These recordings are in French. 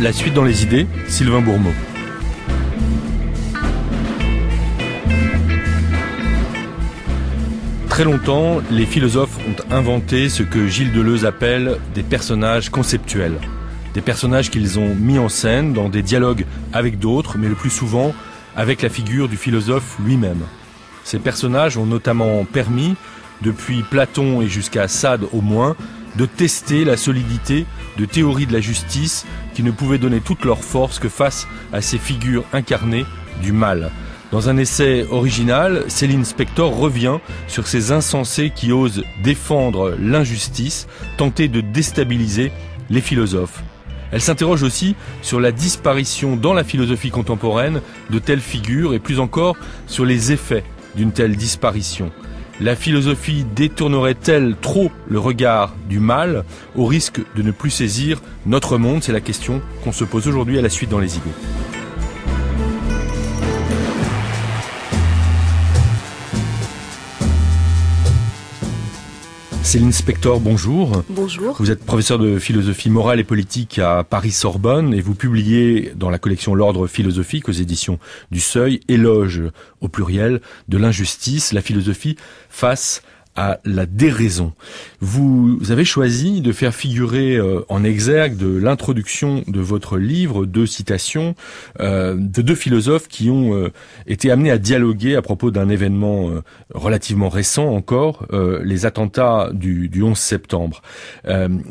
La suite dans les idées, Sylvain Bourmeau. Très longtemps, les philosophes ont inventé ce que Gilles Deleuze appelle des personnages conceptuels. Des personnages qu'ils ont mis en scène dans des dialogues avec d'autres, mais le plus souvent avec la figure du philosophe lui-même. Ces personnages ont notamment permis, depuis Platon et jusqu'à Sade au moins, de tester la solidité de théories de la justice qui ne pouvaient donner toute leur force que face à ces figures incarnées du mal. Dans un essai original, Céline Spector revient sur ces insensés qui osent défendre l'injustice, tenter de déstabiliser les philosophes. Elle s'interroge aussi sur la disparition dans la philosophie contemporaine de telles figures et plus encore sur les effets d'une telle disparition. La philosophie détournerait-elle trop le regard du mal au risque de ne plus saisir notre monde C'est la question qu'on se pose aujourd'hui à la suite dans les idées. Céline Spector, bonjour. Bonjour. Vous êtes professeur de philosophie morale et politique à Paris-Sorbonne et vous publiez dans la collection L'ordre philosophique aux éditions du Seuil éloge au pluriel de l'injustice, la philosophie face à à la déraison. Vous avez choisi de faire figurer euh, en exergue de l'introduction de votre livre deux citations euh, de deux philosophes qui ont euh, été amenés à dialoguer à propos d'un événement relativement récent encore, les attentats du, du 11 septembre.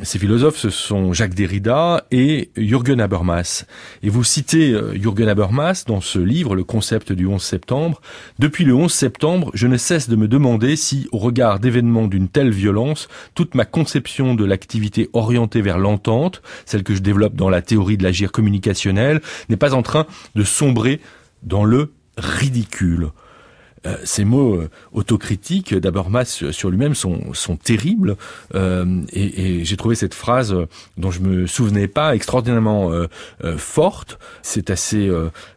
ces philosophes, ce sont Jacques Derrida et Jürgen Habermas. Et vous citez Jürgen Habermas dans ce livre, Le concept du 11 septembre. Depuis le 11 septembre, je ne cesse de me demander si, au regard d'événements d'une telle violence, toute ma conception de l'activité orientée vers l'entente, celle que je développe dans la théorie de l'agir communicationnel, n'est pas en train de sombrer dans le ridicule. Euh, ces mots euh, autocritiques d'Abermas euh, sur lui-même sont, sont terribles. Euh, et, et j'ai trouvé cette phrase dont je me souvenais pas extraordinairement forte. C'est assez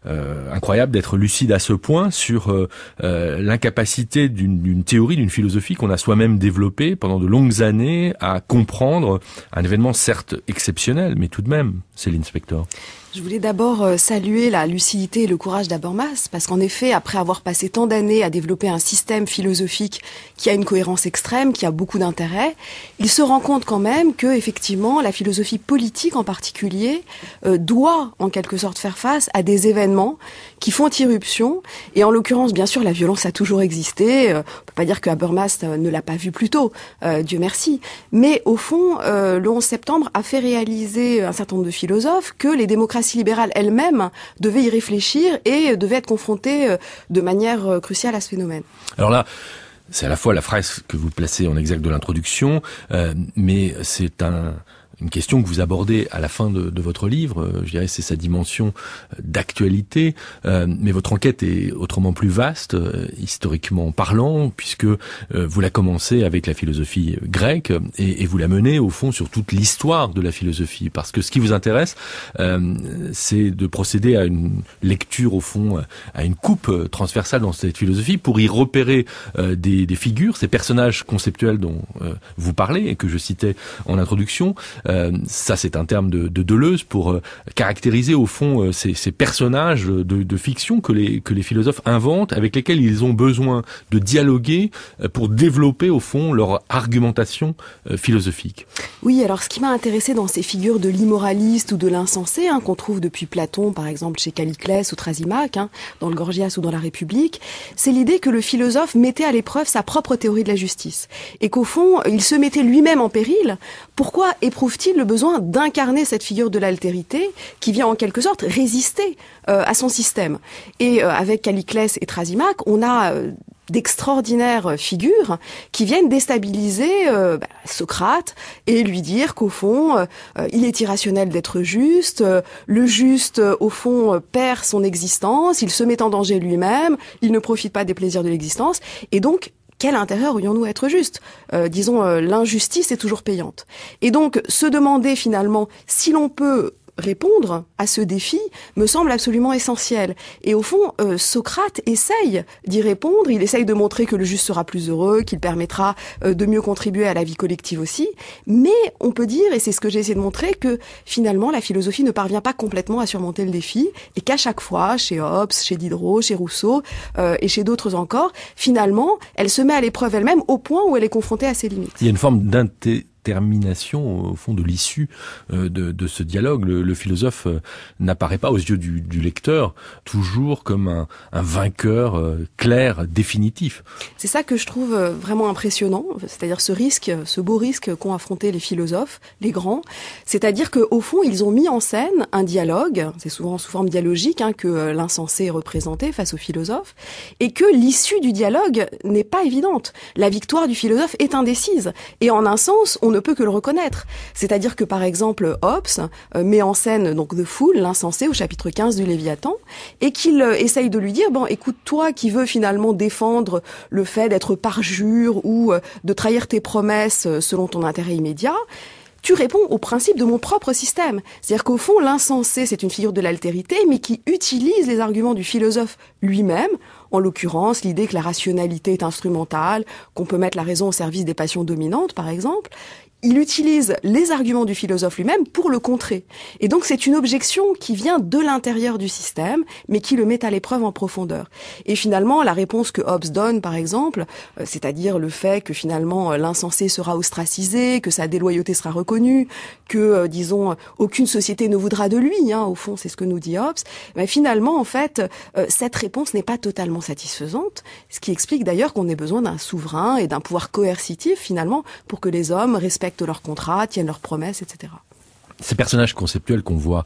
incroyable d'être lucide à ce point sur l'incapacité d'une théorie, d'une philosophie qu'on a soi-même développée pendant de longues années à comprendre un événement certes exceptionnel, mais tout de même, c'est l'inspecteur. Je voulais d'abord saluer la lucidité et le courage parce qu'en effet, après avoir passé tant d'années à développer un système philosophique qui a une cohérence extrême, qui a beaucoup d'intérêt, il se rend compte quand même que effectivement la philosophie politique en particulier euh, doit en quelque sorte faire face à des événements qui font irruption et en l'occurrence bien sûr la violence a toujours existé, euh, on ne peut pas dire que Habermas euh, ne l'a pas vu plus tôt, Dieu merci, mais au fond le 11 septembre a fait réaliser un certain nombre de philosophes que les démocraties libérales elles-mêmes devaient y réfléchir et devaient être confrontées de manière cruciale à ce phénomène. Alors là, c'est à la fois la phrase que vous placez en exact de l'introduction, euh, mais c'est un une question que vous abordez à la fin de, votre livre, euh, je dirais c'est sa dimension euh, d'actualité, euh, mais votre enquête est autrement plus vaste, historiquement parlant, puisque vous la commencez avec la philosophie grecque et, vous la menez au fond sur toute l'histoire de la philosophie, parce que ce qui vous intéresse, c'est de procéder à une lecture au fond, à une coupe transversale dans cette philosophie pour y repérer des, des, figures, ces personnages conceptuels dont vous parlez et que je citais en introduction. Euh, ça, c'est un terme de, Deleuze pour euh, caractériser au fond euh, ces, personnages de, fiction que les, que les philosophes inventent, avec lesquels ils ont besoin de dialoguer pour développer au fond leur argumentation philosophique. Oui, alors ce qui m'a intéressé dans ces figures de l'immoraliste ou de l'insensé hein, qu'on trouve depuis Platon, par exemple chez Caliclès ou Trasimaque, hein, dans le Gorgias ou dans la République, c'est l'idée que le philosophe mettait à l'épreuve sa propre théorie de la justice et qu'au fond, il se mettait lui-même en péril. Pourquoi éprouve le besoin d'incarner cette figure de l'altérité qui vient en quelque sorte résister euh, à son système Et euh, avec Caliclès et Trasimac, on a euh, d'extraordinaires figures qui viennent déstabiliser bah, Socrate et lui dire qu'au fond, il est irrationnel d'être juste, le juste, au fond, perd son existence, il se met en danger lui-même, il ne profite pas des plaisirs de l'existence, et donc quel intérieur aurions-nous à être juste euh, Disons, euh, l'injustice est toujours payante. Et donc, se demander finalement si l'on peut répondre à ce défi me semble absolument essentiel. Et au fond, euh, Socrate essaye d'y répondre, il essaye de montrer que le juste sera plus heureux, qu'il permettra euh, de mieux contribuer à la vie collective aussi, mais on peut dire, et c'est ce que j'ai essayé de montrer, que finalement la philosophie ne parvient pas complètement à surmonter le défi, et qu'à chaque fois, chez Hobbes, chez Diderot, chez Rousseau, euh, et chez d'autres encore, finalement, elle se met à l'épreuve elle-même au point où elle est confrontée à ses limites. Il y a une forme d'inté termination, au fond, de l'issue euh, de, ce dialogue. Le, philosophe euh, n'apparaît pas aux yeux du, lecteur toujours comme un, vainqueur euh, clair, définitif. C'est ça que je trouve vraiment impressionnant, c'est-à-dire ce risque, ce beau risque qu'ont affronté les philosophes, les grands, c'est-à-dire qu'au fond, ils ont mis en scène un dialogue, c'est souvent sous forme dialogique hein, que l'insensé est représenté face au philosophe, et que l'issue du dialogue n'est pas évidente. La victoire du philosophe est indécise, et en un sens, on ne peut que le reconnaître. C'est-à-dire que par exemple Hobbes euh, met en scène donc The Fool, l'insensé au chapitre 15 du Léviathan et qu'il euh, essaye de lui dire bon écoute toi qui veux finalement défendre le fait d'être parjure ou euh, de trahir tes promesses selon ton intérêt immédiat, tu réponds au principe de mon propre système. C'est-à-dire qu'au fond, l'insensé, c'est une figure de l'altérité, mais qui utilise les arguments du philosophe lui-même, en l'occurrence l'idée que la rationalité est instrumentale, qu'on peut mettre la raison au service des passions dominantes, par exemple, il utilise les arguments du philosophe lui-même pour le contrer. Et donc c'est une objection qui vient de l'intérieur du système, mais qui le met à l'épreuve en profondeur. Et finalement, la réponse que Hobbes donne, par exemple, euh, c'est-à-dire le fait que finalement euh, l'insensé sera ostracisé, que sa déloyauté sera reconnue, que, euh, disons, aucune société ne voudra de lui, hein, au fond, c'est ce que nous dit Hobbes, mais finalement, en fait, cette réponse n'est pas totalement satisfaisante, ce qui explique d'ailleurs qu'on ait besoin d'un souverain et d'un pouvoir coercitif, finalement, pour que les hommes respectent de leurs contrats, tiennent leurs promesses, etc. Ces personnages conceptuels qu'on voit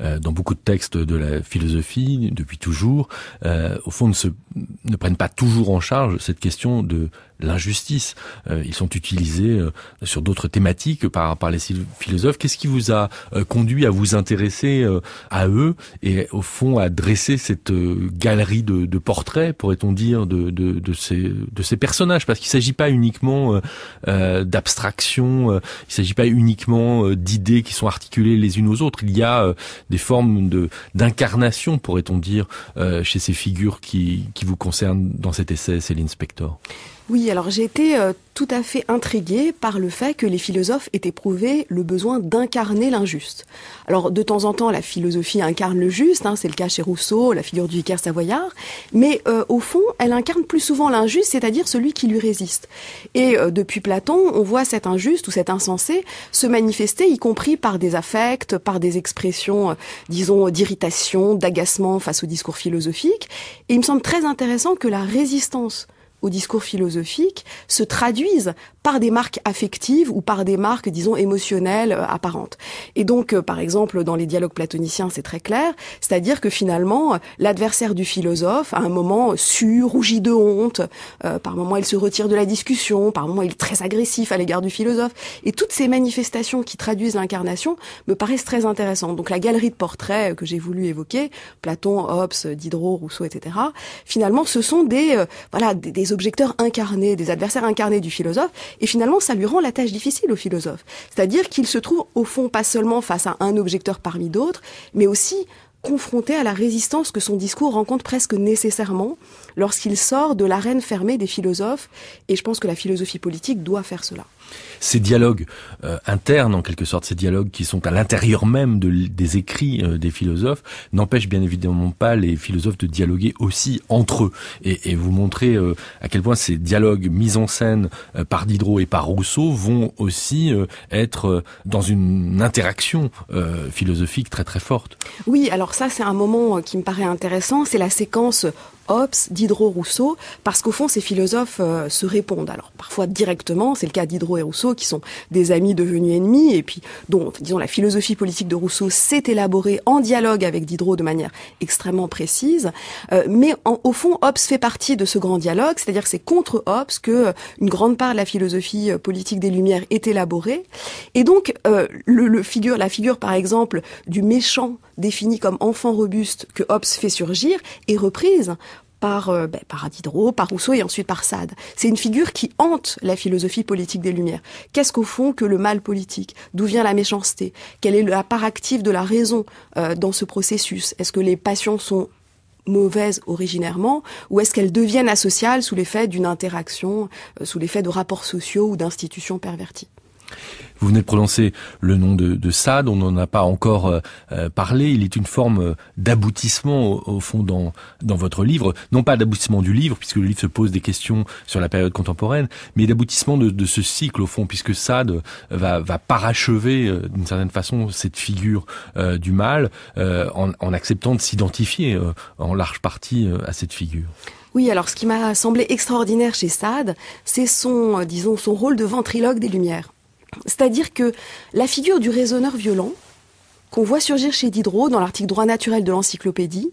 euh, dans beaucoup de textes de la philosophie depuis toujours, euh, au fond, ne prennent pas toujours en charge cette question de l'injustice. Euh, ils sont utilisés euh, sur d'autres thématiques par, par les philosophes. Qu'est-ce qui vous a euh, conduit à vous intéresser à eux et au fond à dresser cette galerie de, portraits, pourrait-on dire, de, de, ces, personnages Parce qu'il ne s'agit pas uniquement d'abstraction, il ne s'agit pas uniquement d'idées qui sont articulées les unes aux autres. Il y a des formes de d'incarnation, pourrait-on dire, chez ces figures qui, qui vous concernent dans cet essai, Céline Spector. Oui, alors j'ai été euh, tout à fait intriguée par le fait que les philosophes aient éprouvé le besoin d'incarner l'injuste. Alors de temps en temps, la philosophie incarne le juste, hein, c'est le cas chez Rousseau, la figure du vicaire savoyard, mais euh, au fond, elle incarne plus souvent l'injuste, c'est-à-dire celui qui lui résiste. Et euh, depuis Platon, on voit cet injuste ou cet insensé se manifester, y compris par des affects, par des expressions, disons, d'irritation, d'agacement face au discours philosophique. Et il me semble très intéressant que la résistance au discours philosophique se traduisent par des marques affectives ou par des marques, disons, émotionnelles euh, apparentes. Et donc, euh, par exemple, dans les dialogues platoniciens, c'est très clair, c'est-à-dire que finalement, l'adversaire du philosophe, à un moment, sue, rougit de honte, euh, par moment, il se retire de la discussion, par moment, il est très agressif à l'égard du philosophe, et toutes ces manifestations qui traduisent l'incarnation me paraissent très intéressantes. Donc, la galerie de portraits que j'ai voulu évoquer, Platon, Hobbes, Diderot, Rousseau, etc., finalement, ce sont des, voilà, des objecteurs incarnés, des adversaires incarnés du philosophe, et finalement ça lui rend la tâche difficile au philosophe. C'est-à-dire qu'il se trouve au fond pas seulement face à un objecteur parmi d'autres, mais aussi confronté à la résistance que son discours rencontre presque nécessairement lorsqu'il sort de l'arène fermée des philosophes, et je pense que la philosophie politique doit faire cela ces dialogues euh, internes, en quelque sorte, ces dialogues qui sont à l'intérieur même des écrits euh, des philosophes, n'empêchent bien évidemment pas les philosophes de dialoguer aussi entre eux. Et, vous montrer euh, à quel point ces dialogues mis en scène par Diderot et par Rousseau vont aussi être dans une interaction philosophique très très forte. Oui, alors ça c'est un moment qui me paraît intéressant, c'est la séquence Hobbes, Diderot, Rousseau, parce qu'au fond, ces philosophes euh, se répondent. Alors, parfois directement, c'est le cas Diderot et Rousseau, qui sont des amis devenus ennemis, et puis dont, disons, la philosophie politique de Rousseau s'est élaborée en dialogue avec Diderot de manière extrêmement précise. Euh, mais au fond, Hobbes fait partie de ce grand dialogue, c'est-à-dire que c'est contre Hobbes que une grande part de la philosophie euh, politique des Lumières est élaborée. Et donc, le, figure, la figure, par exemple, du méchant défini comme enfant robuste que Hobbes fait surgir est reprise par, euh, ben, par Diderot, par Rousseau et ensuite par Sade. C'est une figure qui hante la philosophie politique des Lumières. Qu'est-ce qu'au fond que le mal politique D'où vient la méchanceté Quelle est la part active de la raison euh, dans ce processus Est-ce que les passions sont mauvaises originairement ou est-ce qu'elles deviennent asociales sous l'effet d'une interaction, euh, sous l'effet de rapports sociaux ou d'institutions perverties vous venez de prononcer le nom de, de Sade, on n'en a pas encore euh, euh, parlé. Il est une forme euh, d'aboutissement au, fond dans, votre livre, non pas d'aboutissement du livre, puisque le livre se pose des questions sur la période contemporaine, mais d'aboutissement de, ce cycle au fond, puisque Sade va, parachever d'une certaine façon cette figure du mal en, acceptant de s'identifier en large partie à cette figure. Oui, alors ce qui m'a semblé extraordinaire chez Sade, c'est disons, son rôle de ventriloque des Lumières. C'est-à-dire que la figure du raisonneur violent, qu'on voit surgir chez Diderot dans l'article Droit naturel de l'encyclopédie,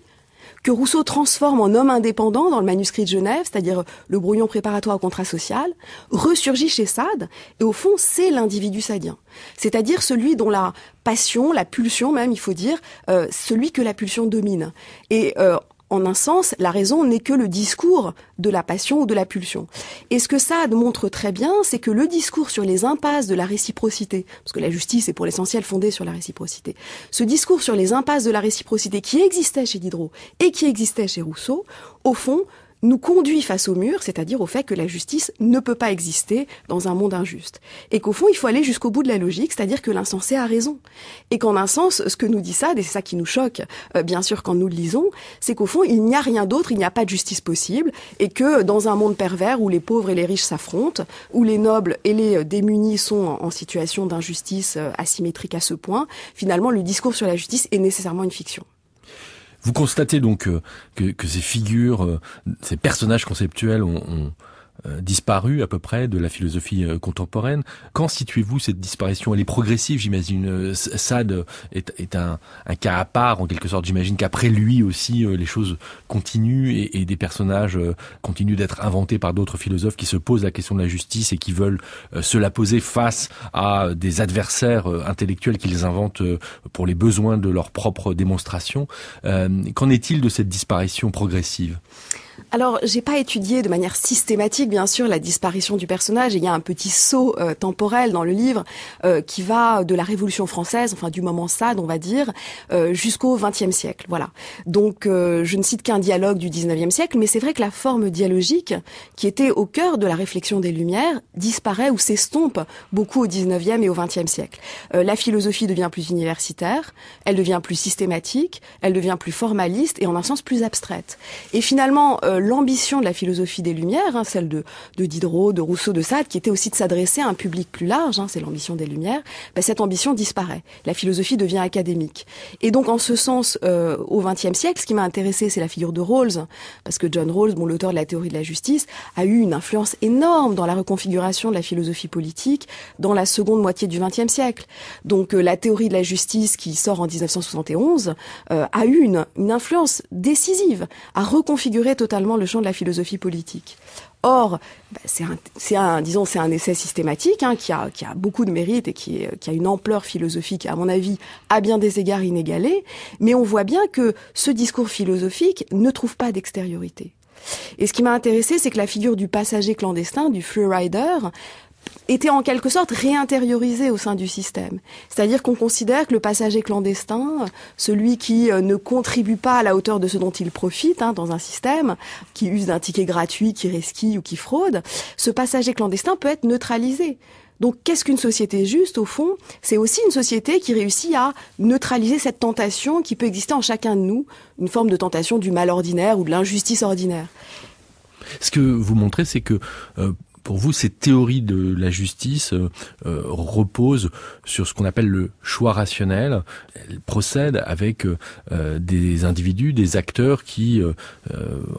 que Rousseau transforme en homme indépendant dans le manuscrit de Genève, c'est-à-dire le brouillon préparatoire au contrat social, ressurgit chez Sade, et au fond, c'est l'individu sadien. C'est-à-dire celui dont la passion, la pulsion même, il faut dire, euh, celui que la pulsion domine. Et euh, en un sens, la raison n'est que le discours de la passion ou de la pulsion. Et ce que ça montre très bien, c'est que le discours sur les impasses de la réciprocité, parce que la justice est pour l'essentiel fondée sur la réciprocité, ce discours sur les impasses de la réciprocité qui existait chez Diderot et qui existait chez Rousseau, au fond, nous conduit face au mur, c'est-à-dire au fait que la justice ne peut pas exister dans un monde injuste. Et qu'au fond, il faut aller jusqu'au bout de la logique, c'est-à-dire que l'insensé a raison. Et qu'en un sens, ce que nous dit ça, et c'est ça qui nous choque, euh, bien sûr, quand nous le lisons, c'est qu'au fond, il n'y a rien d'autre, il n'y a pas de justice possible, et que dans un monde pervers où les pauvres et les riches s'affrontent, où les nobles et les euh, démunis sont en situation d'injustice euh, asymétrique à ce point, finalement, le discours sur la justice est nécessairement une fiction. Vous constatez donc euh, que, ces figures, euh, ces personnages conceptuels ont euh, disparu à peu près de la philosophie euh, contemporaine. Quand situez-vous cette disparition Elle est progressive, j'imagine. Euh, Sade est, un, cas à part, en quelque sorte. J'imagine qu'après lui aussi, les choses continuent et, et des personnages continuent d'être inventés par d'autres philosophes qui se posent la question de la justice et qui veulent se la poser face à des adversaires intellectuels qu'ils inventent pour les besoins de leur propre démonstration. Qu'en est-il de cette disparition progressive alors, j'ai pas étudié de manière systématique, bien sûr, la disparition du personnage. il y a un petit saut euh, temporel dans le livre euh, qui va de la Révolution française, enfin du moment SAD, on va dire, euh, jusqu'au XXe siècle. Voilà. Donc, je ne cite qu'un dialogue du XIXe siècle, mais c'est vrai que la forme dialogique, qui était au cœur de la réflexion des Lumières, disparaît ou s'estompe beaucoup au XIXe et au XXe siècle. la philosophie devient plus universitaire, elle devient plus systématique, elle devient plus formaliste et en un sens plus abstraite. Et finalement, euh, l'ambition de la philosophie des Lumières, hein, celle de, Diderot, de Rousseau, de Sade, qui était aussi de s'adresser à un public plus large, hein, c'est l'ambition des Lumières, ben, cette ambition disparaît. La philosophie devient académique. Et donc, en ce sens, euh, au XXe siècle, ce qui m'a intéressé, c'est la figure de Rawls, parce que John Rawls, bon, l'auteur de la théorie de la justice, a eu une influence énorme dans la reconfiguration de la philosophie politique dans la seconde moitié du XXe siècle. Donc, euh, la théorie de la justice qui sort en 1971 a eu une, une influence décisive à reconfigurer totalement le champ de la philosophie politique. Or, bah, c'est un, disons, c'est un essai systématique hein, qui, a, beaucoup de mérite et qui, a une ampleur philosophique, à mon avis, à bien des égards inégalée. Mais on voit bien que ce discours philosophique ne trouve pas d'extériorité. Et ce qui m'a intéressé, c'est que la figure du passager clandestin, du free était en quelque sorte réintériorisé au sein du système. C'est-à-dire qu'on considère que le passager clandestin, celui qui euh, ne contribue pas à la hauteur de ce dont il profite hein, dans un système, qui use d'un ticket gratuit, qui resquille ou qui fraude, ce passager clandestin peut être neutralisé. Donc qu'est-ce qu'une société juste au fond C'est aussi une société qui réussit à neutraliser cette tentation qui peut exister en chacun de nous, une forme de tentation du mal ordinaire ou de l'injustice ordinaire. Ce que vous montrez, c'est que euh, pour vous, cette théorie de la justice euh, euh, repose sur ce qu'on appelle le choix rationnel. Elle procède avec euh, des individus, des acteurs qui,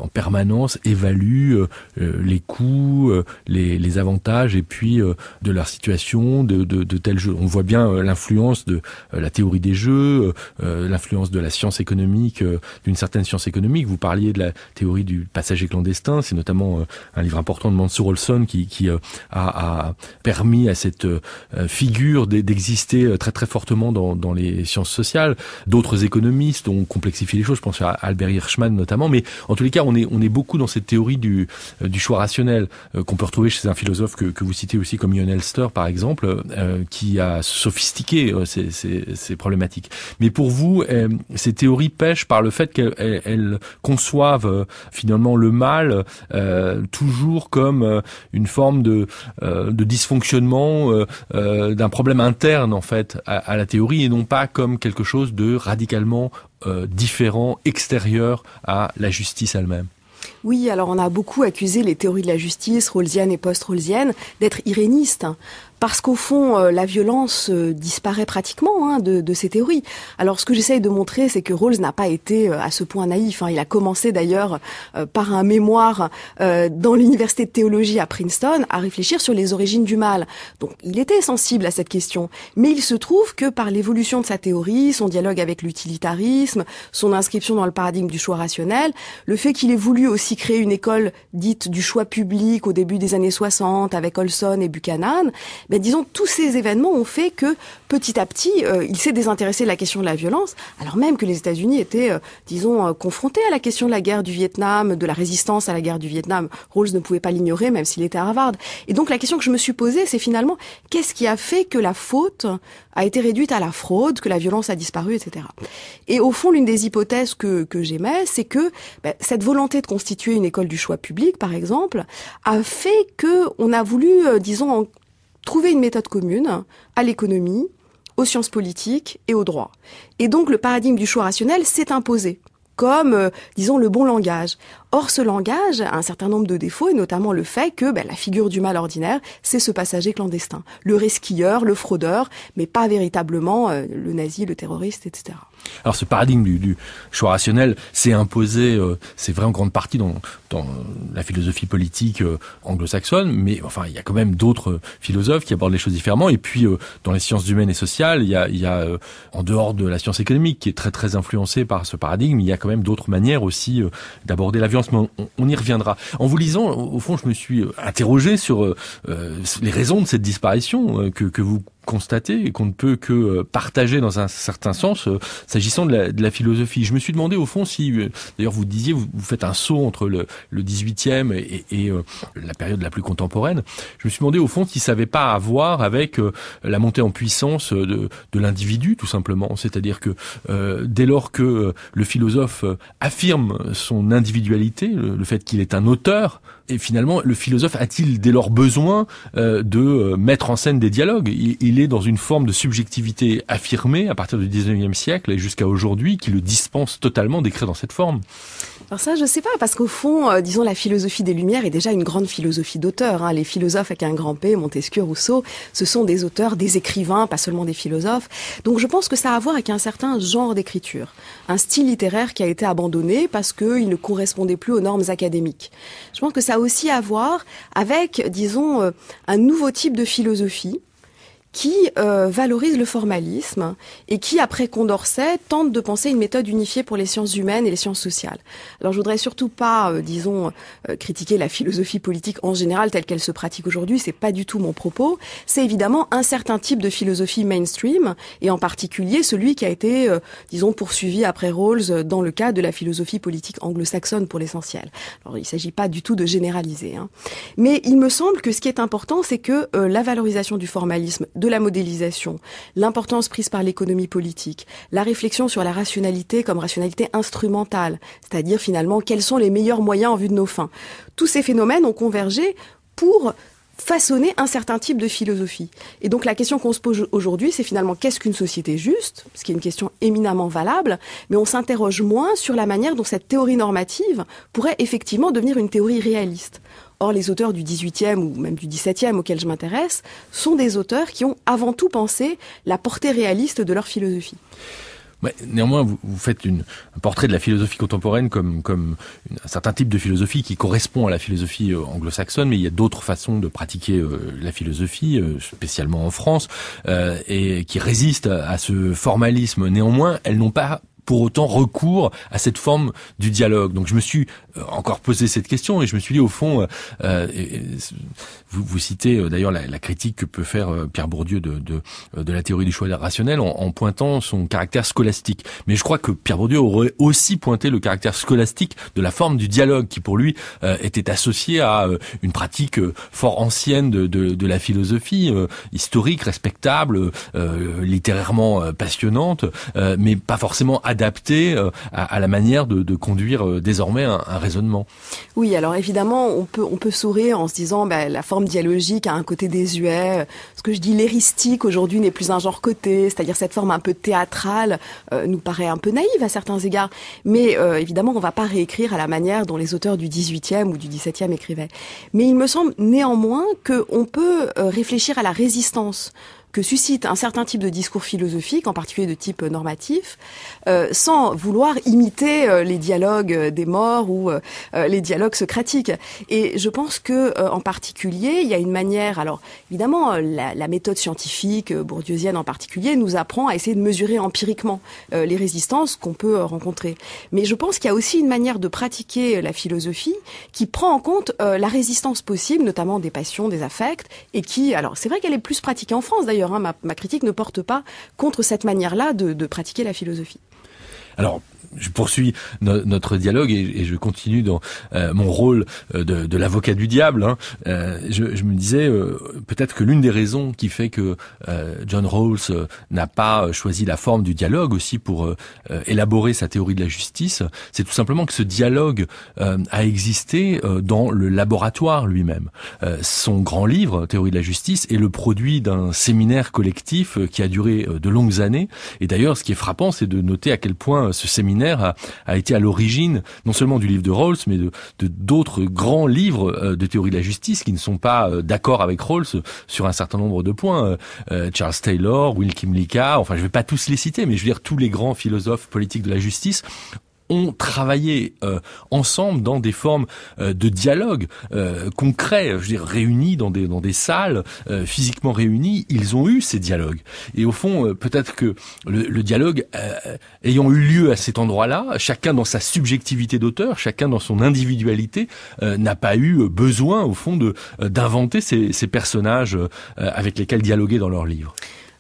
en permanence, évaluent les coûts, les, avantages et puis de leur situation, de, de, de tels jeux. On voit bien l'influence de la théorie des jeux, l'influence de la science économique, d'une certaine science économique. Vous parliez de la théorie du passager clandestin, c'est notamment un livre important de Mansour Olson qui qui, euh, a, permis à cette euh, figure d'exister euh, très très fortement dans, dans les sciences sociales. D'autres économistes ont complexifié les choses, je pense à Albert Hirschman notamment, mais en tous les cas, on est, on est beaucoup dans cette théorie du, du choix rationnel qu'on peut retrouver chez un philosophe que, que vous citez aussi comme Ion Elster, par exemple, qui a sophistiqué ces, ces, ces, problématiques. Mais pour vous, ces théories pêchent par le fait qu'elles conçoivent finalement le mal toujours comme une forme de, euh, dysfonctionnement, euh, euh, d'un problème interne en fait à, la théorie et non pas comme quelque chose de radicalement différent, extérieur à la justice elle-même. Oui, alors on a beaucoup accusé les théories de la justice, rawlsienne et post-rawlsienne, d'être irénistes. Hein parce qu'au fond, euh, la violence euh, disparaît pratiquement hein, de, de, ces théories. Alors, ce que j'essaye de montrer, c'est que Rawls n'a pas été euh, à ce point naïf. Hein. Il a commencé d'ailleurs par un mémoire dans l'université de théologie à Princeton à réfléchir sur les origines du mal. Donc, il était sensible à cette question. Mais il se trouve que par l'évolution de sa théorie, son dialogue avec l'utilitarisme, son inscription dans le paradigme du choix rationnel, le fait qu'il ait voulu aussi créer une école dite du choix public au début des années 60 avec Olson et Buchanan, ben, disons, tous ces événements ont fait que petit à petit, euh, il s'est désintéressé de la question de la violence, alors même que les États-Unis étaient, euh, disons, euh, confrontés à la question de la guerre du Vietnam, de la résistance à la guerre du Vietnam. Rawls ne pouvait pas l'ignorer, même s'il était à Harvard. Et donc la question que je me suis posée, c'est finalement, qu'est-ce qui a fait que la faute a été réduite à la fraude, que la violence a disparu, etc. Et au fond, l'une des hypothèses que, que j'aimais, c'est que ben, cette volonté de constituer une école du choix public, par exemple, a fait que on a voulu, disons, trouver une méthode commune à l'économie, aux sciences politiques et au droit. Et donc le paradigme du choix rationnel s'est imposé comme, euh, disons, le bon langage. Or, ce langage a un certain nombre de défauts, et notamment le fait que ben, la figure du mal ordinaire, c'est ce passager clandestin, le resquilleur, le fraudeur, mais pas véritablement euh, le nazi, le terroriste, etc. Alors ce paradigme du, choix rationnel s'est imposé, euh, c'est vrai en grande partie dans, dans la philosophie politique euh, anglo-saxonne, mais enfin il y a quand même d'autres euh, philosophes qui abordent les choses différemment. Et puis dans les sciences humaines et sociales, il y a, il y a en dehors de la science économique qui est très très influencée par ce paradigme, il y a quand même d'autres manières aussi d'aborder la violence, mais on, on, y reviendra. En vous lisant, au fond, je me suis interrogé sur les raisons de cette disparition que, que vous constater et qu'on ne peut que euh, partager dans un certain sens, euh, s'agissant de, la, philosophie. Je me suis demandé au fond si, euh, d'ailleurs vous disiez, vous, faites un saut entre le, le 18e et, la période la plus contemporaine, je me suis demandé au fond si ça n'avait pas à voir avec la montée en puissance de, l'individu, tout simplement. C'est-à-dire que dès lors que le philosophe affirme son individualité, le fait qu'il est un auteur, et finalement, le philosophe a-t-il dès lors besoin euh, de euh, mettre en scène des dialogues il, est dans une forme de subjectivité affirmée à partir du 19e siècle et jusqu'à aujourd'hui qui le dispense totalement d'écrire dans cette forme. Alors ça, je ne sais pas, parce qu'au fond, euh, disons, la philosophie des Lumières est déjà une grande philosophie d'auteur. Hein. Les philosophes avec un grand P, Montesquieu, Rousseau, ce sont des auteurs, des écrivains, pas seulement des philosophes. Donc je pense que ça a à voir avec un certain genre d'écriture, un style littéraire qui a été abandonné parce qu'il ne correspondait plus aux normes académiques. Je pense que ça a aussi à voir avec, disons, euh, un nouveau type de philosophie qui euh, valorise le formalisme et qui, après Condorcet, tente de penser une méthode unifiée pour les sciences humaines et les sciences sociales. Alors je voudrais surtout pas, euh, disons, euh, critiquer la philosophie politique en général telle qu'elle se pratique aujourd'hui, c'est pas du tout mon propos. C'est évidemment un certain type de philosophie mainstream et en particulier celui qui a été, euh, disons, poursuivi après Rawls dans le cas de la philosophie politique anglo-saxonne pour l'essentiel. Alors il s'agit pas du tout de généraliser, hein. mais il me semble que ce qui est important, c'est que la valorisation du formalisme la modélisation, l'importance prise par l'économie politique, la réflexion sur la rationalité comme rationalité instrumentale, c'est-à-dire finalement quels sont les meilleurs moyens en vue de nos fins. Tous ces phénomènes ont convergé pour façonner un certain type de philosophie. Et donc la question qu'on se pose aujourd'hui, c'est finalement qu'est-ce qu'une société juste, ce qui est une question éminemment valable, mais on s'interroge moins sur la manière dont cette théorie normative pourrait effectivement devenir une théorie réaliste. Or, les auteurs du 18e ou même du 17e auxquels je m'intéresse sont des auteurs qui ont avant tout pensé la portée réaliste de leur philosophie. néanmoins, vous, faites un portrait de la philosophie contemporaine comme, comme un certain type de philosophie qui correspond à la philosophie euh, anglo-saxonne, mais il y a d'autres façons de pratiquer euh, la philosophie, euh, spécialement en France, et qui résistent à ce formalisme. Néanmoins, elles n'ont pas pour autant recours à cette forme du dialogue. Donc je me suis euh, encore posé cette question et je me suis dit au fond, euh, euh, vous, vous, citez d'ailleurs la, critique que peut faire Pierre Bourdieu de, de, de la théorie du choix rationnel en, en, pointant son caractère scolastique. Mais je crois que Pierre Bourdieu aurait aussi pointé le caractère scolastique de la forme du dialogue qui pour lui était associée à une pratique fort ancienne de, de, de la philosophie, historique, respectable, littérairement passionnante, mais pas forcément adapté euh, à, la manière de, conduire euh, désormais un, raisonnement. Oui, alors évidemment, on peut, on peut sourire en se disant bah, la forme dialogique a un côté désuet. Ce que je dis l'éristique aujourd'hui n'est plus un genre côté. c'est-à-dire cette forme un peu théâtrale euh, nous paraît un peu naïve à certains égards. Mais évidemment, on ne va pas réécrire à la manière dont les auteurs du 18e ou du 17e écrivaient. Mais il me semble néanmoins qu'on peut réfléchir à la résistance que suscite un certain type de discours philosophique, en particulier de type normatif, euh, sans vouloir imiter euh, les dialogues euh, des morts ou les dialogues socratiques. Et je pense que, en particulier, il y a une manière. Alors, évidemment, la, la méthode scientifique bourdieusienne en particulier nous apprend à essayer de mesurer empiriquement les résistances qu'on peut rencontrer. Mais je pense qu'il y a aussi une manière de pratiquer la philosophie qui prend en compte la résistance possible, notamment des passions, des affects, et qui, alors, c'est vrai qu'elle est plus pratiquée en France d'ailleurs ma, critique ne porte pas contre cette manière-là de, de pratiquer la philosophie. Alors, je poursuis notre dialogue et, je continue dans euh, mon rôle euh, de, l'avocat du diable. Hein. Euh, je, me disais peut-être que l'une des raisons qui fait que John Rawls n'a pas choisi la forme du dialogue aussi pour élaborer sa théorie de la justice, c'est tout simplement que ce dialogue a existé dans le laboratoire lui-même. son grand livre, Théorie de la justice, est le produit d'un séminaire collectif qui a duré de longues années. Et d'ailleurs, ce qui est frappant, c'est de noter à quel point ce séminaire a, été à l'origine non seulement du livre de Rawls, mais de d'autres grands livres euh, de théorie de la justice qui ne sont pas euh, d'accord avec Rawls euh, sur un certain nombre de points. Charles Taylor, Will Kimlicka, enfin je ne vais pas tous les citer, mais je veux dire tous les grands philosophes politiques de la justice ont travaillé euh, ensemble dans des formes euh, de dialogue euh, concrets, concret, je veux réunis dans des dans des salles physiquement réunis, ils ont eu ces dialogues. Et au fond, peut-être que le, dialogue ayant eu lieu à cet endroit-là, chacun dans sa subjectivité d'auteur, chacun dans son individualité, n'a pas eu besoin au fond de d'inventer ces, ces personnages avec lesquels dialoguer dans leurs livres.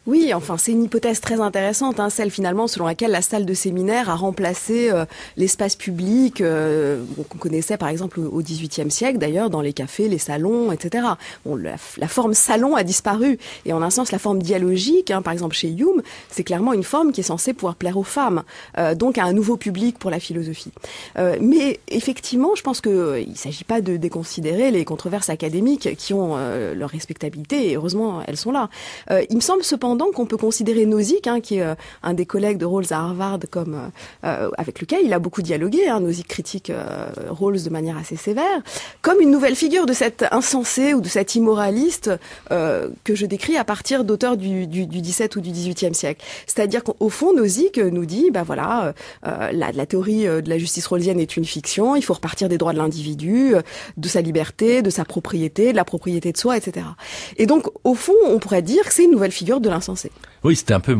Oui, enfin, c'est une hypothèse très intéressante, hein, celle finalement selon laquelle la salle de séminaire a remplacé euh, l'espace public euh, qu'on connaissait par exemple au XVIIIe siècle, d'ailleurs dans les cafés, les salons, etc. Bon, la, forme salon a disparu et en un sens la forme dialogique, hein, par exemple chez Hume, c'est clairement une forme qui est censée pouvoir plaire aux femmes, euh, donc à un nouveau public pour la philosophie. mais effectivement, je pense qu'il ne s'agit pas de déconsidérer les controverses académiques qui ont leur respectabilité et heureusement elles sont là. il me semble cependant donc, qu'on peut considérer Nozick, hein, qui est euh, un des collègues de Rawls à Harvard, comme euh, euh, avec lequel il a beaucoup dialogué. Hein, Nozick critique Rawls de manière assez sévère, comme une nouvelle figure de cet insensé ou de cet immoraliste que je décris à partir d'auteurs du, du, du, 17 ou du 18e siècle. C'est-à-dire qu'au fond, Nozick nous dit, bah, voilà, la, la, théorie de la justice rawlsienne est une fiction. Il faut repartir des droits de l'individu, de sa liberté, de sa propriété, de la propriété de soi, etc. Et donc, au fond, on pourrait dire que c'est une nouvelle figure de l'insensé oui, c'était un peu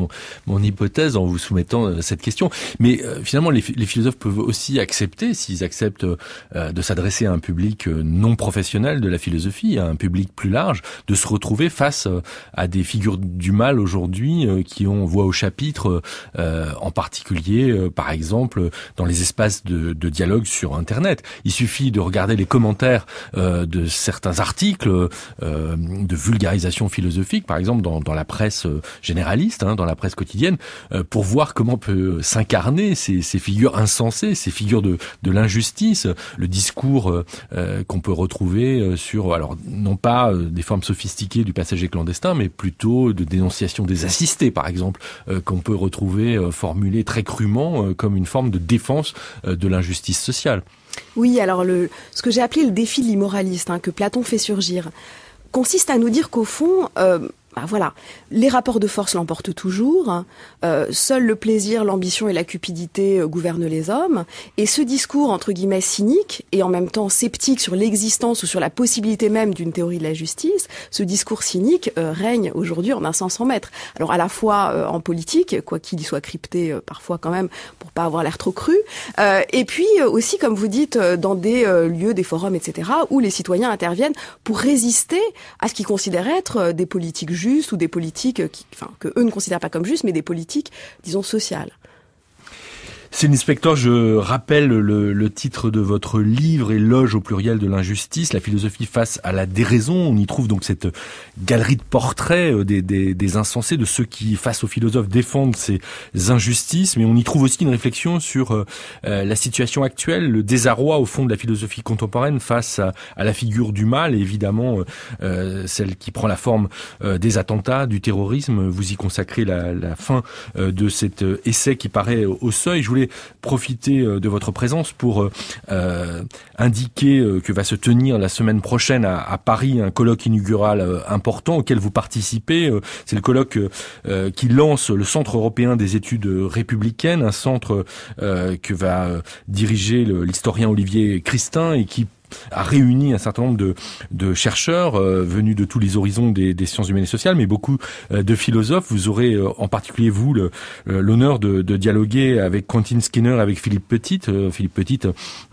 mon, hypothèse en vous soumettant euh, cette question. Mais euh, finalement, les, philosophes peuvent aussi accepter, s'ils acceptent euh, de s'adresser à un public non professionnel de la philosophie, à un public plus large, de se retrouver face à des figures du mal aujourd'hui qui ont voix au chapitre, en particulier, par exemple, dans les espaces de, dialogue sur Internet. Il suffit de regarder les commentaires de certains articles de vulgarisation philosophique, par exemple, dans la presse généraliste, hein, dans la presse quotidienne, euh, pour voir comment peut s'incarner ces, figures insensées, ces figures de, de l'injustice, le discours euh, euh, qu'on peut retrouver sur, alors non pas des formes sophistiquées du passager clandestin, mais plutôt de dénonciation des assistés, par exemple, qu'on peut retrouver formulée très crûment comme une forme de défense de l'injustice sociale. Oui, alors le, ce que j'ai appelé le défi de l'immoraliste, hein, que Platon fait surgir, consiste à nous dire qu'au fond, bah, voilà, les rapports de force l'emportent toujours. Euh, seul le plaisir, l'ambition et la cupidité euh, gouvernent les hommes. Et ce discours entre guillemets cynique et en même temps sceptique sur l'existence ou sur la possibilité même d'une théorie de la justice, ce discours cynique euh, règne aujourd'hui en un sens en maître. Alors à la fois en politique, quoi qu'il y soit crypté parfois quand même pour pas avoir l'air trop cru, et puis aussi comme vous dites dans des lieux, des forums, etc., où les citoyens interviennent pour résister à ce qu'ils considèrent être des politiques justes ou des politiques qui, que eux ne considèrent pas comme justes, mais des politiques, disons, sociales une Inspector, je rappelle le, titre de votre livre, Éloge au pluriel de l'injustice, la philosophie face à la déraison. On y trouve donc cette galerie de portraits euh, des, insensés, de ceux qui, face aux philosophes, défendent ces injustices, mais on y trouve aussi une réflexion sur euh, euh, la situation actuelle, le désarroi au fond de la philosophie contemporaine face à, la figure du mal, évidemment celle qui prend la forme des attentats, du terrorisme. Vous y consacrez la, la fin de cet essai qui paraît au seuil. Je voulais profiter euh, de votre présence pour euh, euh, indiquer que va se tenir la semaine prochaine à, Paris un colloque inaugural important auquel vous participez. C'est le colloque qui lance le Centre européen des études républicaines, un centre que va diriger l'historien Olivier Christin et qui a réuni un certain nombre de, de chercheurs euh, venus de tous les horizons des, des, sciences humaines et sociales, mais beaucoup euh, de philosophes. Vous aurez euh, en particulier vous l'honneur de, dialoguer avec Quentin Skinner, avec Philippe Petit, Philippe Petit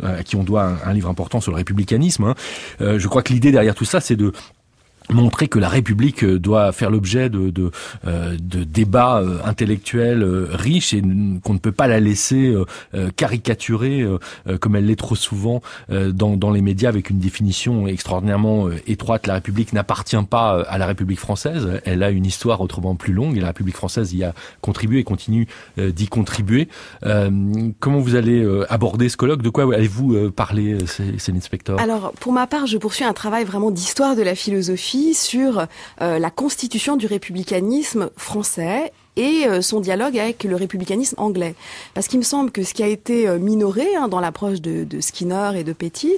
à qui on doit un, livre important sur le républicanisme. Hein. je crois que l'idée derrière tout ça, c'est de montrer que la République euh, doit faire l'objet de, de, euh, de, débats euh, intellectuels riches et qu'on ne peut pas la laisser euh, caricaturer comme elle l'est trop souvent dans, dans les médias avec une définition extraordinairement étroite. La République n'appartient pas à la République française, elle a une histoire autrement plus longue et la République française y a contribué et continue d'y contribuer. comment vous allez aborder ce colloque De quoi allez-vous parler, Céline Spector Alors, pour ma part, je poursuis un travail vraiment d'histoire de la philosophie sur euh, la constitution du républicanisme français et euh, son dialogue avec le républicanisme anglais. Parce qu'il me semble que ce qui a été euh, minoré hein, dans l'approche de, de, Skinner et de Pettit,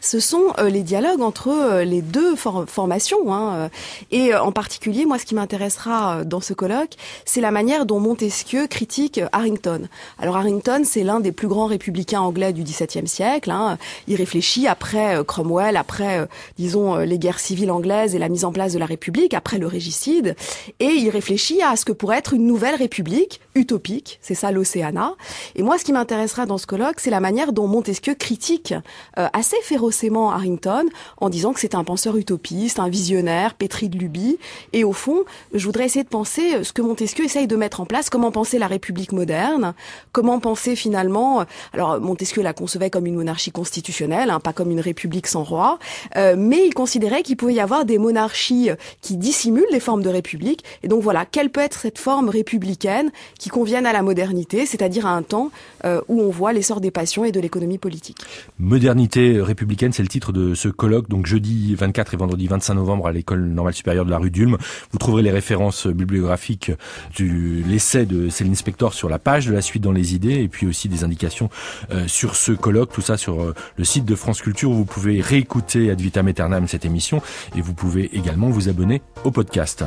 ce sont euh, les dialogues entre les deux formations. Hein. Et en particulier, moi, ce qui m'intéressera dans ce colloque, c'est la manière dont Montesquieu critique Harrington. Alors Harrington, c'est l'un des plus grands républicains anglais du XVIIe siècle. Hein. Il réfléchit après Cromwell, après, disons, les guerres civiles anglaises et la mise en place de la République, après le régicide, et il réfléchit à ce que pourrait être une nouvelle république utopique, c'est ça l'Océana. Et moi, ce qui m'intéressera dans ce colloque, c'est la manière dont Montesquieu critique euh, assez férocement Harrington en disant que c'est un penseur utopiste, un visionnaire, pétri de lubies. Et au fond, je voudrais essayer de penser ce que Montesquieu essaye de mettre en place, comment penser la République moderne, comment penser finalement. Alors Montesquieu la concevait comme une monarchie constitutionnelle, hein, pas comme une république sans roi, euh, mais il considérait qu'il pouvait y avoir des monarchies qui dissimulent les formes de république. Et donc voilà, quelle peut être cette forme républicaines qui conviennent à la modernité, c'est-à-dire à un temps euh, où on voit l'essor des passions et de l'économie politique. Modernité républicaine, c'est le titre de ce colloque, donc jeudi 24 et vendredi 25 novembre à l'école normale supérieure de la rue d'Ulm. Vous trouverez les références bibliographiques de l'essai de Céline Spector sur la page de la suite dans les idées et puis aussi des indications euh, sur ce colloque, tout ça sur euh, le site de France Culture où vous pouvez réécouter ad vitam aeternam cette émission et vous pouvez également vous abonner au podcast.